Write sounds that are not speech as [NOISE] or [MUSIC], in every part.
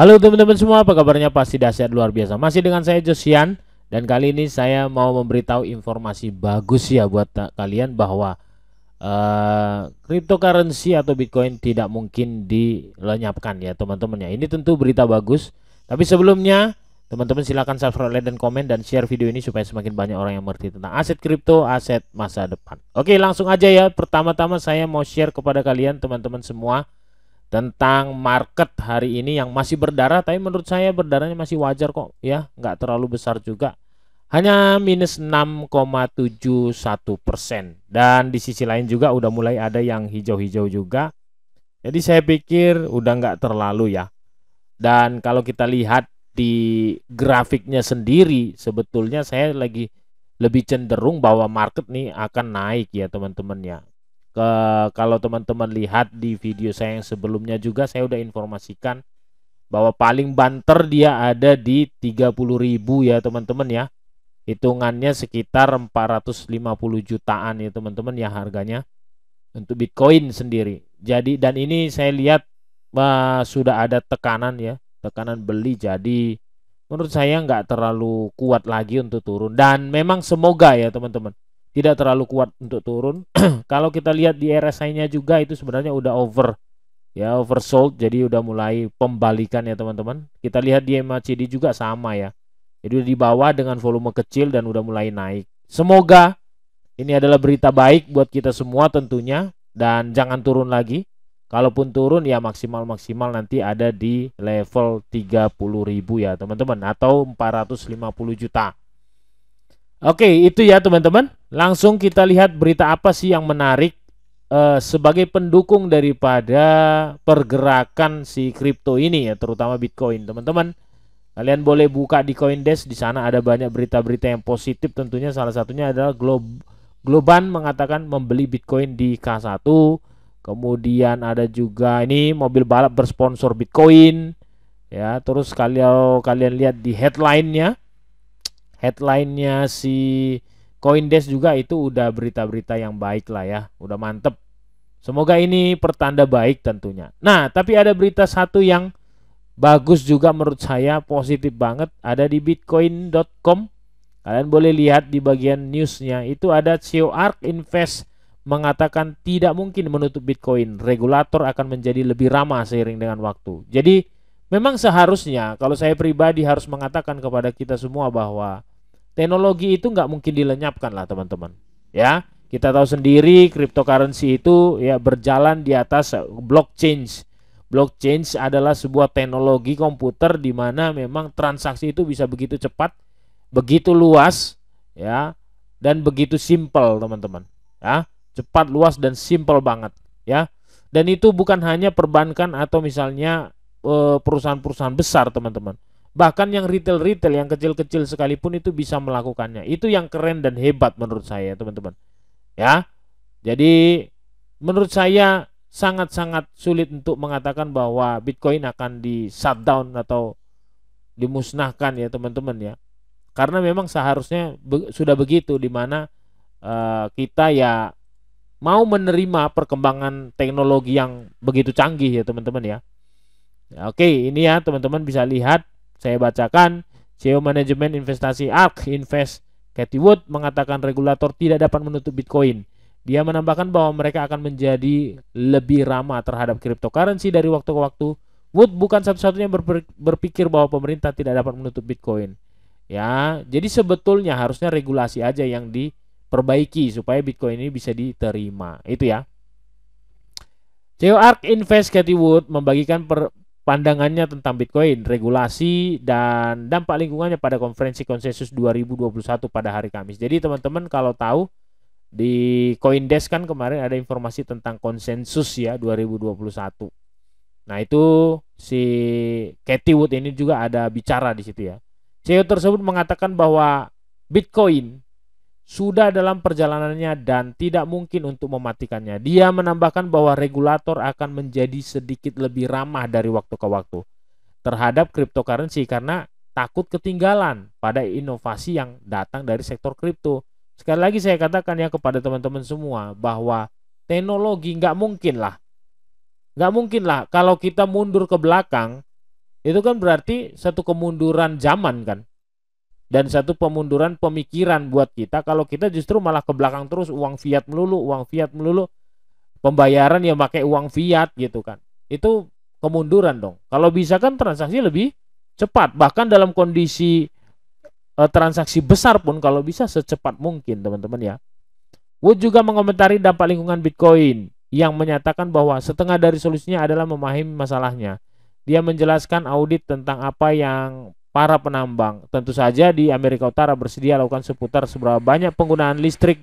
Halo teman-teman semua, apa kabarnya? Pasti dahsyat luar biasa. Masih dengan saya Josian dan kali ini saya mau memberitahu informasi bagus ya buat kalian bahwa uh, cryptocurrency atau Bitcoin tidak mungkin dilenyapkan ya teman-teman ya. Ini tentu berita bagus. Tapi sebelumnya teman-teman silahkan subscribe, like, dan komen dan share video ini supaya semakin banyak orang yang mengerti tentang aset kripto, aset masa depan. Oke, langsung aja ya. Pertama-tama saya mau share kepada kalian teman-teman semua tentang market hari ini yang masih berdarah tapi menurut saya berdarahnya masih wajar kok ya nggak terlalu besar juga hanya minus 6,71 persen dan di sisi lain juga udah mulai ada yang hijau-hijau juga jadi saya pikir udah nggak terlalu ya dan kalau kita lihat di grafiknya sendiri sebetulnya saya lagi lebih cenderung bahwa market nih akan naik ya teman-teman ya uh, kalau teman-teman lihat di video saya yang sebelumnya juga saya udah informasikan bahwa paling banter dia ada di 30.000 ya teman-teman ya hitungannya sekitar 450 jutaan ya teman-teman ya harganya untuk Bitcoin sendiri jadi dan ini saya lihat uh, sudah ada tekanan ya tekanan beli jadi menurut saya nggak terlalu kuat lagi untuk turun dan memang semoga ya teman-teman tidak terlalu kuat untuk turun. [CLEARS THROAT] Kalau kita lihat di RSI-nya juga itu sebenarnya udah over ya oversold jadi udah mulai pembalikan ya teman-teman. Kita lihat di MACD juga sama ya. Jadi udah di bawah dengan volume kecil dan udah mulai naik. Semoga ini adalah berita baik buat kita semua tentunya dan jangan turun lagi. Kalaupun turun ya maksimal-maksimal nanti ada di level 30.000 ya teman-teman atau 450 juta. Oke, itu ya teman-teman. Langsung kita lihat berita apa sih yang menarik uh, sebagai pendukung daripada pergerakan si kripto ini ya, terutama Bitcoin, teman-teman. Kalian boleh buka di CoinDesk, di sana ada banyak berita-berita yang positif tentunya salah satunya adalah Glob Globan mengatakan membeli Bitcoin di K1. Kemudian ada juga ini mobil balap bersponsor Bitcoin. Ya, terus kalau kalian lihat di headline-nya headlinenya si Coindesk juga itu udah berita-berita yang baik lah ya, udah mantep. Semoga ini pertanda baik tentunya. Nah, tapi ada berita satu yang bagus juga menurut saya, positif banget, ada di bitcoin.com. Kalian boleh lihat di bagian newsnya, itu ada CEO ARK Invest mengatakan tidak mungkin menutup Bitcoin. Regulator akan menjadi lebih ramah seiring dengan waktu. Jadi, memang seharusnya kalau saya pribadi harus mengatakan kepada kita semua bahwa teknologi itu nggak mungkin dilenyapkan lah teman-teman ya kita tahu sendiri cryptocurrency itu ya berjalan di atas blockchain blockchain adalah sebuah teknologi komputer di mana memang transaksi itu bisa begitu cepat begitu luas ya dan begitu simple teman-teman ya cepat luas dan simple banget ya dan itu bukan hanya perbankan atau misalnya eh, perusahaan-perusahaan besar teman-teman Bahkan yang retail-retail yang kecil-kecil sekalipun itu bisa melakukannya. Itu yang keren dan hebat menurut saya, teman-teman. Ya. Jadi menurut saya sangat-sangat sulit untuk mengatakan bahwa Bitcoin akan di shutdown atau dimusnahkan ya, teman-teman ya. Karena memang seharusnya be sudah begitu di mana uh, kita ya mau menerima perkembangan teknologi yang begitu canggih ya, teman-teman ya. Oke, ini ya teman-teman bisa lihat saya bacakan CEO Manajemen Investasi ARK Invest Cathy Wood mengatakan regulator tidak dapat menutup Bitcoin. Dia menambahkan bahwa mereka akan menjadi lebih ramah terhadap cryptocurrency dari waktu ke waktu. Wood bukan satu-satunya berpikir bahwa pemerintah tidak dapat menutup Bitcoin. Ya, jadi sebetulnya harusnya regulasi aja yang diperbaiki supaya Bitcoin ini bisa diterima. Itu ya. CEO ARK Invest Cathy Wood membagikan per, pandangannya tentang Bitcoin, regulasi dan dampak lingkungannya pada konferensi konsensus 2021 pada hari Kamis. Jadi teman-teman kalau tahu di Coindesk kan kemarin ada informasi tentang konsensus ya 2021. Nah, itu si Cathy Wood ini juga ada bicara di situ ya. CEO tersebut mengatakan bahwa Bitcoin sudah dalam perjalanannya dan tidak mungkin untuk mematikannya. Dia menambahkan bahwa regulator akan menjadi sedikit lebih ramah dari waktu ke waktu terhadap cryptocurrency karena takut ketinggalan pada inovasi yang datang dari sektor kripto. Sekali lagi saya katakan ya kepada teman-teman semua bahwa teknologi nggak mungkin lah. Nggak mungkin lah kalau kita mundur ke belakang itu kan berarti satu kemunduran zaman kan dan satu pemunduran pemikiran buat kita kalau kita justru malah ke belakang terus uang fiat melulu uang fiat melulu pembayaran ya pakai uang fiat gitu kan itu kemunduran dong kalau bisa kan transaksi lebih cepat bahkan dalam kondisi e, transaksi besar pun kalau bisa secepat mungkin teman-teman ya Wood juga mengomentari dampak lingkungan Bitcoin yang menyatakan bahwa setengah dari solusinya adalah memahami masalahnya dia menjelaskan audit tentang apa yang para penambang. Tentu saja di Amerika Utara bersedia lakukan seputar seberapa banyak penggunaan listrik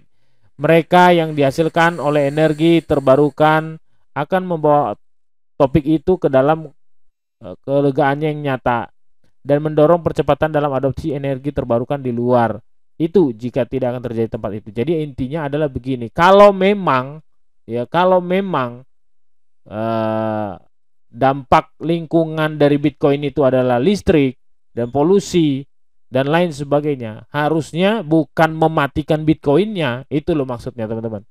mereka yang dihasilkan oleh energi terbarukan akan membawa topik itu ke dalam eh, kelegaannya yang nyata dan mendorong percepatan dalam adopsi energi terbarukan di luar itu jika tidak akan terjadi tempat itu. Jadi intinya adalah begini, kalau memang ya kalau memang eh, dampak lingkungan dari Bitcoin itu adalah listrik dan polusi dan lain sebagainya. Harusnya bukan mematikan Bitcoinnya, itu loh maksudnya teman-teman.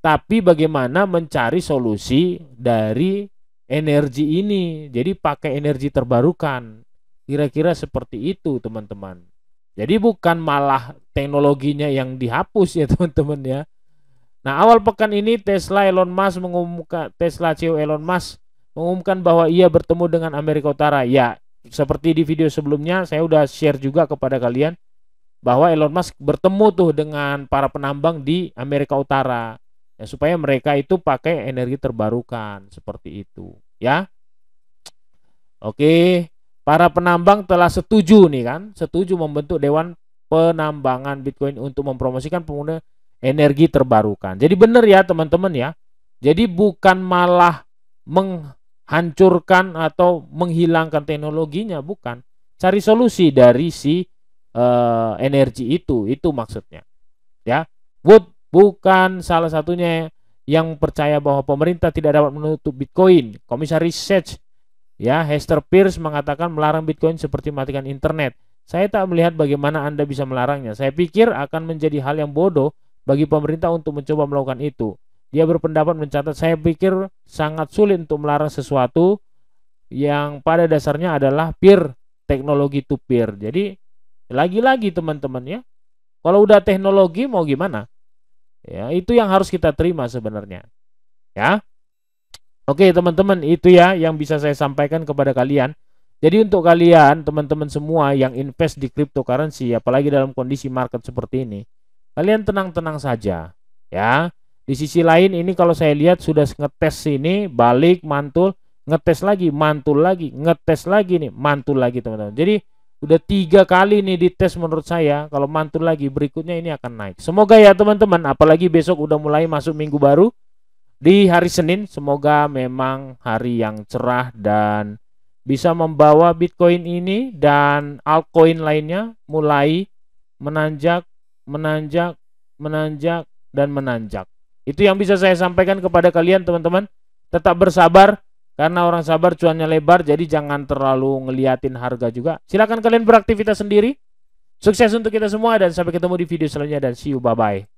Tapi bagaimana mencari solusi dari energi ini. Jadi pakai energi terbarukan. Kira-kira seperti itu teman-teman. Jadi bukan malah teknologinya yang dihapus ya [LAUGHS] teman-teman ya. Nah, awal pekan ini Tesla Elon Musk mengumumkan Tesla CEO Elon Musk mengumumkan bahwa ia bertemu dengan Amerika Utara. Ya, seperti di video sebelumnya saya udah share juga kepada kalian bahwa Elon Musk bertemu tuh dengan para penambang di Amerika Utara ya, supaya mereka itu pakai energi terbarukan seperti itu ya. Oke, para penambang telah setuju nih kan, setuju membentuk dewan penambangan Bitcoin untuk mempromosikan pengguna energi terbarukan. Jadi benar ya teman-teman ya. Jadi bukan malah meng hancurkan atau menghilangkan teknologinya bukan cari solusi dari si uh, energi itu itu maksudnya ya Wood bukan salah satunya yang percaya bahwa pemerintah tidak dapat menutup Bitcoin komisaris Research ya Hester Pierce mengatakan melarang Bitcoin seperti matikan internet saya tak melihat bagaimana Anda bisa melarangnya saya pikir akan menjadi hal yang bodoh bagi pemerintah untuk mencoba melakukan itu dia berpendapat mencatat, saya pikir sangat sulit untuk melarang sesuatu yang pada dasarnya adalah peer teknologi to peer. Jadi lagi-lagi teman-teman ya, kalau udah teknologi mau gimana? Ya, itu yang harus kita terima sebenarnya. Ya. Oke, teman-teman, itu ya yang bisa saya sampaikan kepada kalian. Jadi untuk kalian, teman-teman semua yang invest di cryptocurrency apalagi dalam kondisi market seperti ini, kalian tenang-tenang saja, ya. Di sisi lain ini kalau saya lihat sudah ngetes sini balik mantul, ngetes lagi, mantul lagi, ngetes lagi nih, mantul lagi teman-teman. Jadi udah tiga kali nih dites menurut saya kalau mantul lagi berikutnya ini akan naik. Semoga ya teman-teman, apalagi besok udah mulai masuk minggu baru di hari Senin, semoga memang hari yang cerah dan bisa membawa Bitcoin ini dan altcoin lainnya mulai menanjak, menanjak, menanjak dan menanjak. Itu yang bisa saya sampaikan kepada kalian teman-teman. Tetap bersabar karena orang sabar cuannya lebar jadi jangan terlalu ngeliatin harga juga. Silahkan kalian beraktivitas sendiri. Sukses untuk kita semua dan sampai ketemu di video selanjutnya dan see you bye bye.